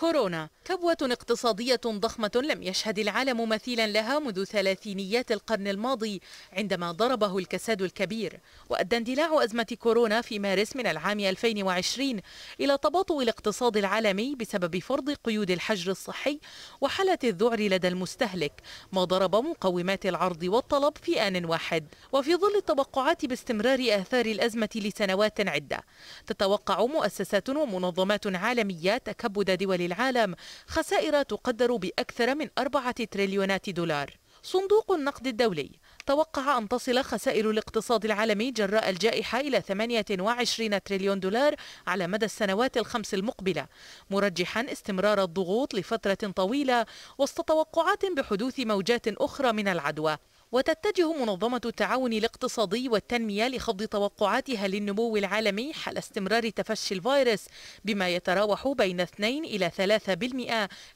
كورونا كبوة اقتصادية ضخمة لم يشهد العالم مثيلا لها منذ ثلاثينيات القرن الماضي عندما ضربه الكساد الكبير وأدى اندلاع أزمة كورونا في مارس من العام 2020 إلى تباطؤ الاقتصاد العالمي بسبب فرض قيود الحجر الصحي وحالة الذعر لدى المستهلك ما ضرب مقومات العرض والطلب في آن واحد وفي ظل التوقعات باستمرار آثار الأزمة لسنوات عدة تتوقع مؤسسات ومنظمات عالمية تكبد دول العالم خسائر تقدر بأكثر من أربعة تريليونات دولار صندوق النقد الدولي توقع أن تصل خسائر الاقتصاد العالمي جراء الجائحة إلى 28 تريليون دولار على مدى السنوات الخمس المقبلة مرجحا استمرار الضغوط لفترة طويلة وسط توقعات بحدوث موجات أخرى من العدوى وتتجه منظمة التعاون الاقتصادي والتنمية لخفض توقعاتها للنمو العالمي حال استمرار تفشي الفيروس بما يتراوح بين 2 إلى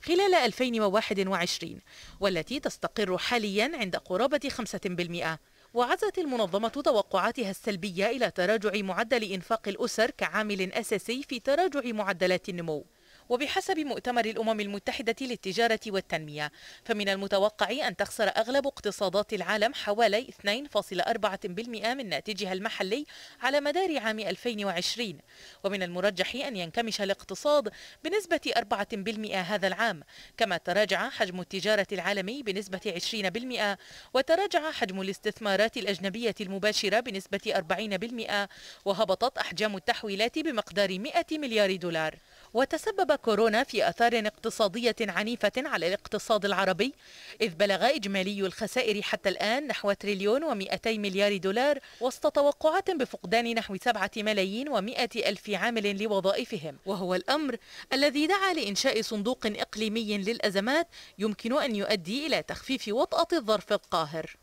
3% خلال 2021 والتي تستقر حاليا عند قرابة 5% وعزت المنظمة توقعاتها السلبية إلى تراجع معدل إنفاق الأسر كعامل أساسي في تراجع معدلات النمو وبحسب مؤتمر الأمم المتحدة للتجارة والتنمية فمن المتوقع أن تخسر أغلب اقتصادات العالم حوالي 2.4% من ناتجها المحلي على مدار عام 2020 ومن المرجح أن ينكمش الاقتصاد بنسبة 4% هذا العام كما تراجع حجم التجارة العالمي بنسبة 20% وتراجع حجم الاستثمارات الأجنبية المباشرة بنسبة 40% وهبطت أحجام التحويلات بمقدار 100 مليار دولار وتسبب كورونا في آثار اقتصادية عنيفة على الاقتصاد العربي إذ بلغ إجمالي الخسائر حتى الآن نحو تريليون و200 مليار دولار وسط توقعات بفقدان نحو 7 ملايين و100 ألف عامل لوظائفهم وهو الأمر الذي دعا لإنشاء صندوق إقليمي للأزمات يمكن أن يؤدي إلى تخفيف وطأة الظرف القاهر